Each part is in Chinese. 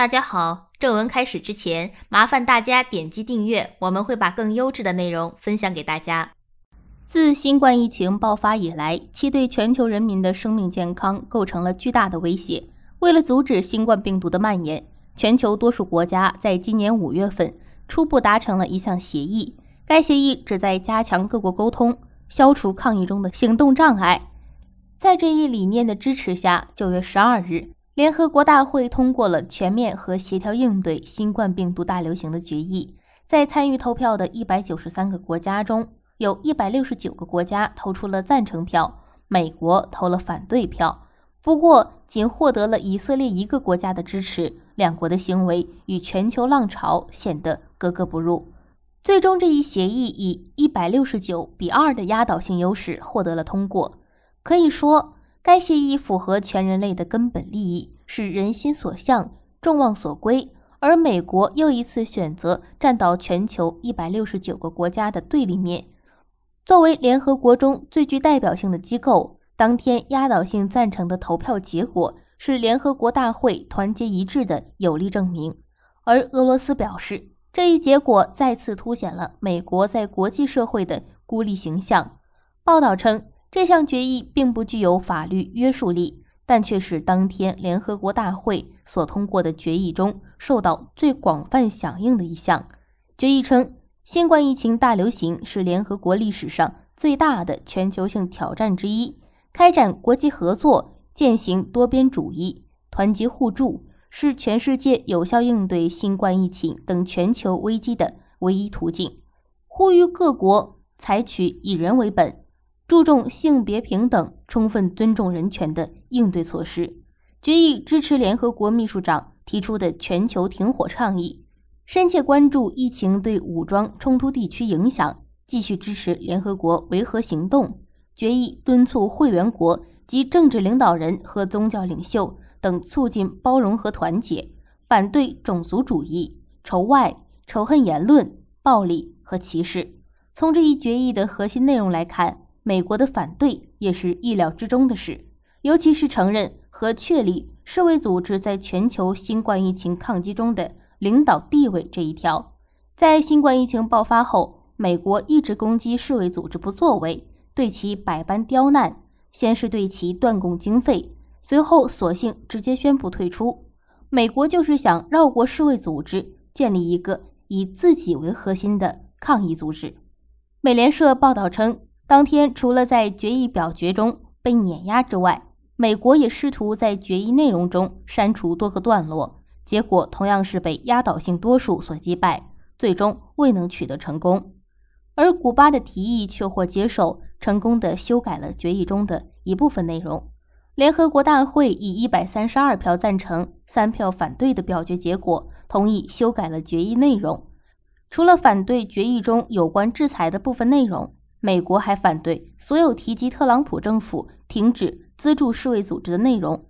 大家好，正文开始之前，麻烦大家点击订阅，我们会把更优质的内容分享给大家。自新冠疫情爆发以来，其对全球人民的生命健康构成了巨大的威胁。为了阻止新冠病毒的蔓延，全球多数国家在今年五月份初步达成了一项协议，该协议旨在加强各国沟通，消除抗疫中的行动障碍。在这一理念的支持下，九月十二日。联合国大会通过了全面和协调应对新冠病毒大流行的决议。在参与投票的193个国家中，有169个国家投出了赞成票，美国投了反对票。不过，仅获得了以色列一个国家的支持。两国的行为与全球浪潮显得格格不入。最终，这一协议以169比2的压倒性优势获得了通过。可以说。该协议符合全人类的根本利益，是人心所向、众望所归。而美国又一次选择站到全球一百六十九个国家的对立面。作为联合国中最具代表性的机构，当天压倒性赞成的投票结果是联合国大会团结一致的有力证明。而俄罗斯表示，这一结果再次凸显了美国在国际社会的孤立形象。报道称。这项决议并不具有法律约束力，但却是当天联合国大会所通过的决议中受到最广泛响应的一项。决议称，新冠疫情大流行是联合国历史上最大的全球性挑战之一。开展国际合作、践行多边主义、团结互助，是全世界有效应对新冠疫情等全球危机的唯一途径。呼吁各国采取以人为本。注重性别平等、充分尊重人权的应对措施。决议支持联合国秘书长提出的全球停火倡议，深切关注疫情对武装冲突地区影响，继续支持联合国维和行动。决议敦促会员国及政治领导人和宗教领袖等促进包容和团结，反对种族主义、仇外、仇恨言论、暴力和歧视。从这一决议的核心内容来看，美国的反对也是意料之中的事，尤其是承认和确立世卫组织在全球新冠疫情抗击中的领导地位这一条。在新冠疫情爆发后，美国一直攻击世卫组织不作为，对其百般刁难。先是对其断供经费，随后索性直接宣布退出。美国就是想绕过世卫组织，建立一个以自己为核心的抗疫组织。美联社报道称。当天，除了在决议表决中被碾压之外，美国也试图在决议内容中删除多个段落，结果同样是被压倒性多数所击败，最终未能取得成功。而古巴的提议却获接受，成功的修改了决议中的一部分内容。联合国大会以一百三十二票赞成、三票反对的表决结果，同意修改了决议内容，除了反对决议中有关制裁的部分内容。美国还反对所有提及特朗普政府停止资助世卫组织的内容，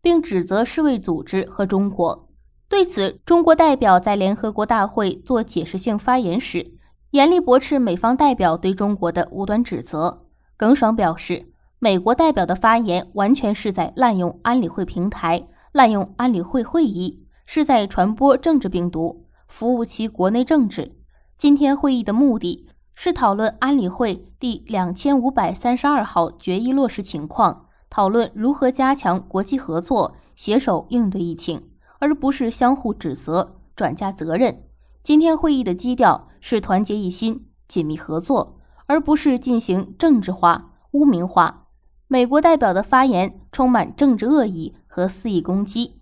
并指责世卫组织和中国。对此，中国代表在联合国大会做解释性发言时，严厉驳斥美方代表对中国的无端指责。耿爽表示，美国代表的发言完全是在滥用安理会平台，滥用安理会会议，是在传播政治病毒，服务其国内政治。今天会议的目的。是讨论安理会第两千五百三十二号决议落实情况，讨论如何加强国际合作，携手应对疫情，而不是相互指责、转嫁责任。今天会议的基调是团结一心、紧密合作，而不是进行政治化、污名化。美国代表的发言充满政治恶意和肆意攻击，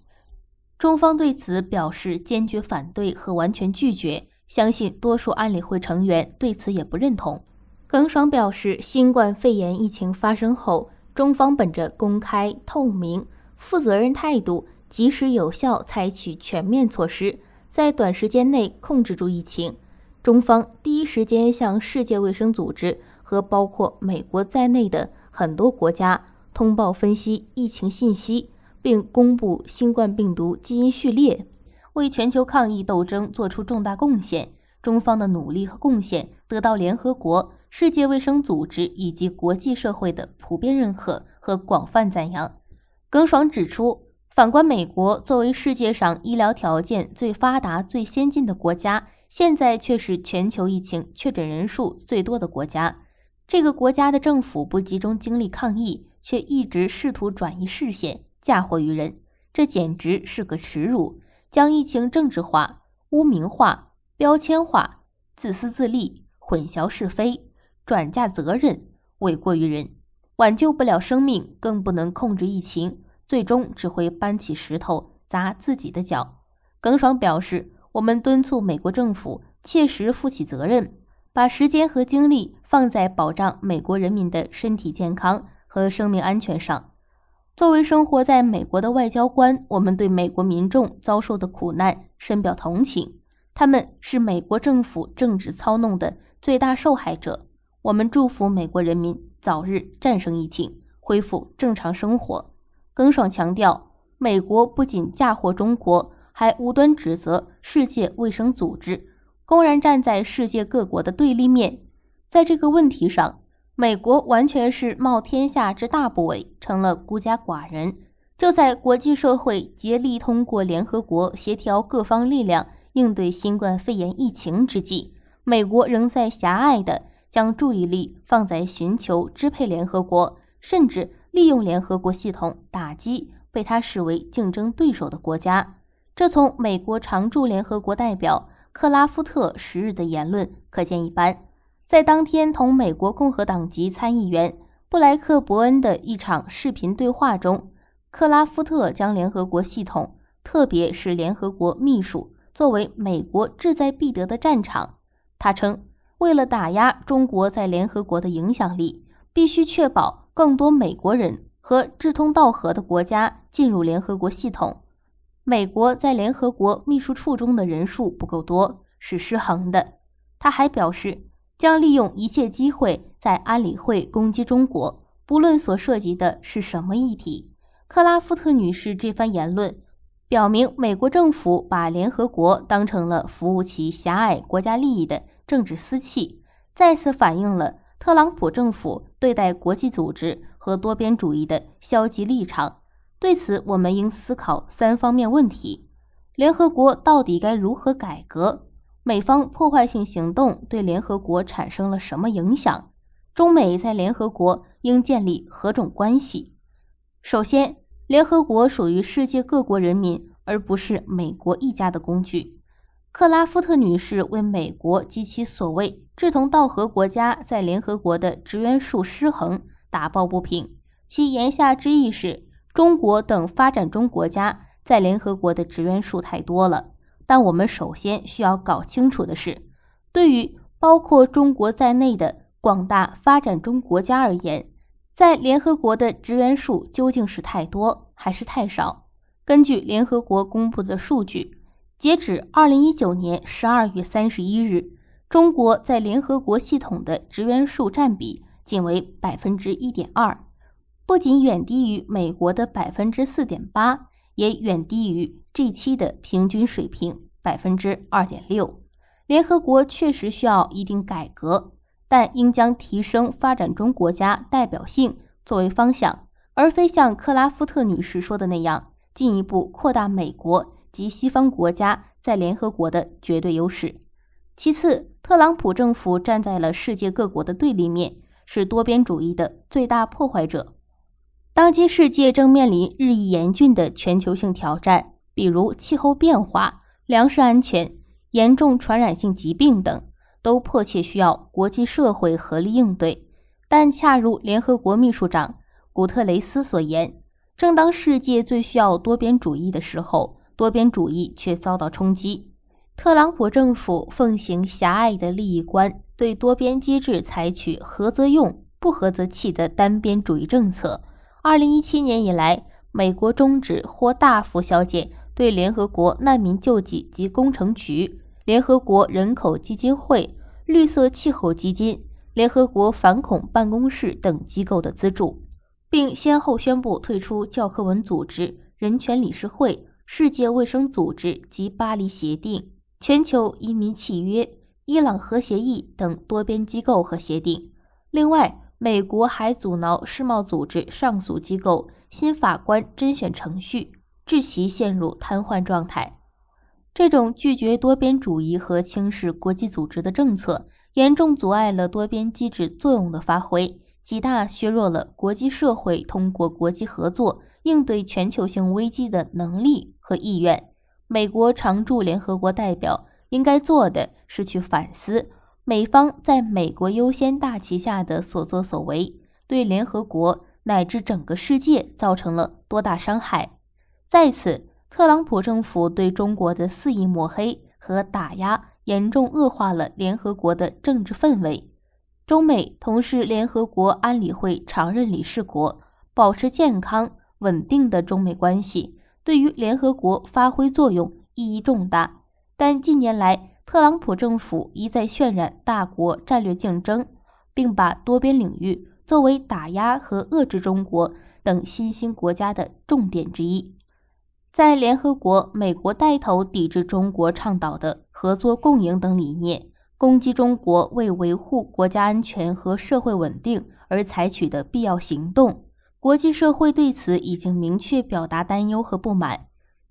中方对此表示坚决反对和完全拒绝。相信多数安理会成员对此也不认同。耿爽表示，新冠肺炎疫情发生后，中方本着公开、透明、负责任态度，及时有效采取全面措施，在短时间内控制住疫情。中方第一时间向世界卫生组织和包括美国在内的很多国家通报分析疫情信息，并公布新冠病毒基因序列。为全球抗疫斗争作出重大贡献，中方的努力和贡献得到联合国、世界卫生组织以及国际社会的普遍认可和广泛赞扬。耿爽指出，反观美国作为世界上医疗条件最发达、最先进的国家，现在却是全球疫情确诊人数最多的国家。这个国家的政府不集中精力抗疫，却一直试图转移视线、嫁祸于人，这简直是个耻辱。将疫情政治化、污名化、标签化，自私自利，混淆是非，转嫁责任，诿过于人，挽救不了生命，更不能控制疫情，最终只会搬起石头砸自己的脚。耿爽表示，我们敦促美国政府切实负起责任，把时间和精力放在保障美国人民的身体健康和生命安全上。作为生活在美国的外交官，我们对美国民众遭受的苦难深表同情。他们是美国政府政治操弄的最大受害者。我们祝福美国人民早日战胜疫情，恢复正常生活。耿爽强调，美国不仅嫁祸中国，还无端指责世界卫生组织，公然站在世界各国的对立面。在这个问题上。美国完全是冒天下之大不韪，成了孤家寡人。就在国际社会竭力通过联合国协调各方力量应对新冠肺炎疫情之际，美国仍在狭隘地将注意力放在寻求支配联合国，甚至利用联合国系统打击被他视为竞争对手的国家。这从美国常驻联合国代表克拉夫特十日的言论可见一斑。在当天同美国共和党籍参议员布莱克伯恩的一场视频对话中，克拉夫特将联合国系统，特别是联合国秘书作为美国志在必得的战场。他称，为了打压中国在联合国的影响力，必须确保更多美国人和志同道合的国家进入联合国系统。美国在联合国秘书处中的人数不够多，是失衡的。他还表示。将利用一切机会在安理会攻击中国，不论所涉及的是什么议题。克拉夫特女士这番言论表明，美国政府把联合国当成了服务其狭隘国家利益的政治私器，再次反映了特朗普政府对待国际组织和多边主义的消极立场。对此，我们应思考三方面问题：联合国到底该如何改革？美方破坏性行动对联合国产生了什么影响？中美在联合国应建立何种关系？首先，联合国属于世界各国人民，而不是美国一家的工具。克拉夫特女士为美国及其所谓志同道合国家在联合国的职员数失衡打抱不平，其言下之意是，中国等发展中国家在联合国的职员数太多了。但我们首先需要搞清楚的是，对于包括中国在内的广大发展中国家而言，在联合国的职员数究竟是太多还是太少？根据联合国公布的数据，截止二零一九年十二月三十一日，中国在联合国系统的职员数占比仅为百分之一点二，不仅远低于美国的百分之四点八。也远低于 G7 的平均水平百分之二点六。联合国确实需要一定改革，但应将提升发展中国家代表性作为方向，而非像克拉夫特女士说的那样进一步扩大美国及西方国家在联合国的绝对优势。其次，特朗普政府站在了世界各国的对立面，是多边主义的最大破坏者。当今世界正面临日益严峻的全球性挑战，比如气候变化、粮食安全、严重传染性疾病等，都迫切需要国际社会合力应对。但恰如联合国秘书长古特雷斯所言，正当世界最需要多边主义的时候，多边主义却遭到冲击。特朗普政府奉行狭隘的利益观，对多边机制采取合则用、不合则弃的单边主义政策。二零一七年以来，美国终止或大幅削减对联合国难民救济及工程局、联合国人口基金会、绿色气候基金、联合国反恐办公室等机构的资助，并先后宣布退出教科文组织、人权理事会、世界卫生组织及巴黎协定、全球移民契约、伊朗核协议等多边机构和协定。另外，美国还阻挠世贸组织上诉机构新法官甄选程序，致其陷入瘫痪状态。这种拒绝多边主义和轻视国际组织的政策，严重阻碍了多边机制作用的发挥，极大削弱了国际社会通过国际合作应对全球性危机的能力和意愿。美国常驻联合国代表应该做的是去反思。美方在美国优先大旗下的所作所为，对联合国乃至整个世界造成了多大伤害？在此，特朗普政府对中国的肆意抹黑和打压，严重恶化了联合国的政治氛围。中美同是联合国安理会常任理事国，保持健康稳定的中美关系，对于联合国发挥作用意义重大。但近年来，特朗普政府一再渲染大国战略竞争，并把多边领域作为打压和遏制中国等新兴国家的重点之一。在联合国，美国带头抵制中国倡导的合作共赢等理念，攻击中国为维护国家安全和社会稳定而采取的必要行动。国际社会对此已经明确表达担忧和不满。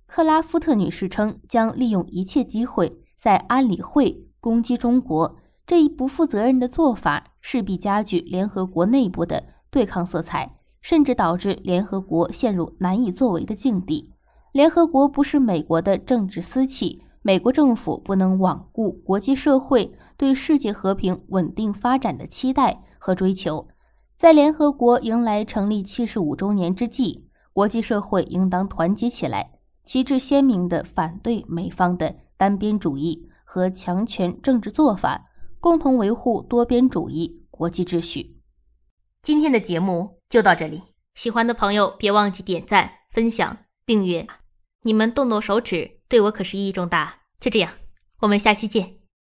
克拉夫特女士称，将利用一切机会。在安理会攻击中国这一不负责任的做法，势必加剧联合国内部的对抗色彩，甚至导致联合国陷入难以作为的境地。联合国不是美国的政治私器，美国政府不能罔顾国际社会对世界和平稳定发展的期待和追求。在联合国迎来成立七十五周年之际，国际社会应当团结起来，旗帜鲜明地反对美方的。单边主义和强权政治做法，共同维护多边主义国际秩序。今天的节目就到这里，喜欢的朋友别忘记点赞、分享、订阅。你们动动手指，对我可是意义重大。就这样，我们下期见。